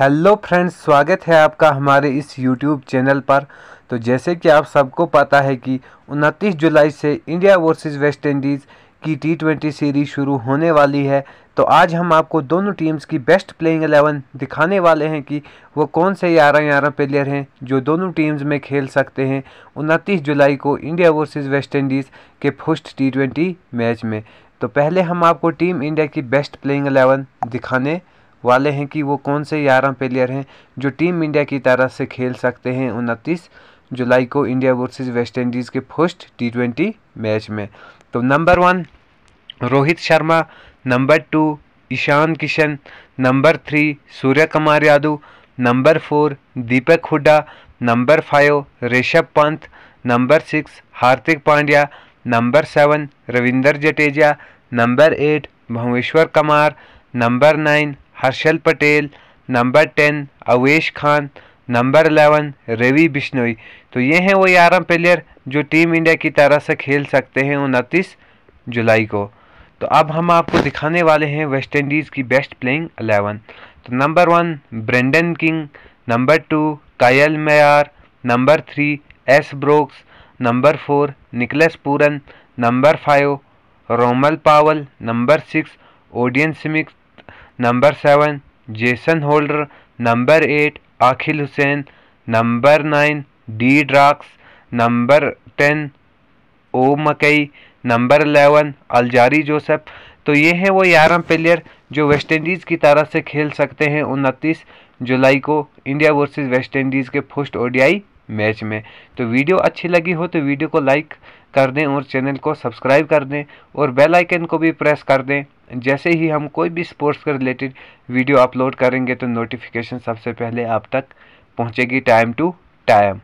hello friends स्वागत है आपका हमारे इस यूट्यूब चैनल पर तो जैसे कि आप सबको पता है कि 29 जुलाई से इंडिया वर्सेस वेस्ट इंडीज़ की टी ट्वेंटी सीरीज शुरू होने वाली है तो आज हम आपको दोनों टीम्स की बेस्ट प्लेइंग एलेवन दिखाने वाले हैं कि वो कौन से ग्यारह ग्यारह प्लेयर हैं जो दोनों टीम्स में खेल सकते हैं उनतीस जुलाई को इंडिया वर्सेज वेस्ट इंडीज़ के फर्स्ट टी ट्वेंटी मैच में तो पहले हम आपको टीम इंडिया की बेस्ट प्लेइंग एलेवन दिखाने वाले हैं कि वो कौन से ग्यारह प्लेयर हैं जो टीम इंडिया की तरफ से खेल सकते हैं उनतीस जुलाई को इंडिया वर्सेज़ वेस्ट इंडीज़ के फर्स्ट टी ट्वेंटी मैच में तो number one Rohit Sharma number two Ishan Kishan number three Surya Kumar Yadav number four Deepak Hooda number five Rishabh Pant number six Hardik Pandya number seven Ravindra Jadeja number eight Bhuvneshwar Kumar number nine Harshal Patel number ten Avesh Khan number eleven Ravi Bishnoi तो ये हैं वो ग्यारह प्लेयर जो team India की तरह से खेल सकते हैं उनतीस जुलाई को तो अब हम आपको दिखाने वाले हैं वेस्ट इंडीज़ की बेस्ट प्लेइंग अलेवन तो number one Brandon King number two Kyle Mayers number three S Brooks number four Nicholas Pooran number five Rovman Powell number six Odean Smith number seven Jason Holder number eight Akeal Hosein number nine D Drakes number ten O McCoy number eleven Alzarri Joseph तो ये हैं वो ग्यारह player जो waste Indies की तरफ से खेल सकते हैं उनतीस जुलाई को इंडिया वर्सेस वेस्ट इंडीज़ के फर्स्ट ओडीआई मैच में तो वीडियो अच्छी लगी हो तो वीडियो को लाइक कर दें और चैनल को सब्सक्राइब कर दें और बेल आइकन को भी प्रेस कर दें जैसे ही हम कोई भी स्पोर्ट्स के रिलेटेड वीडियो अपलोड करेंगे तो नोटिफिकेशन सबसे पहले आप तक पहुंचेगी टाइम टू टाइम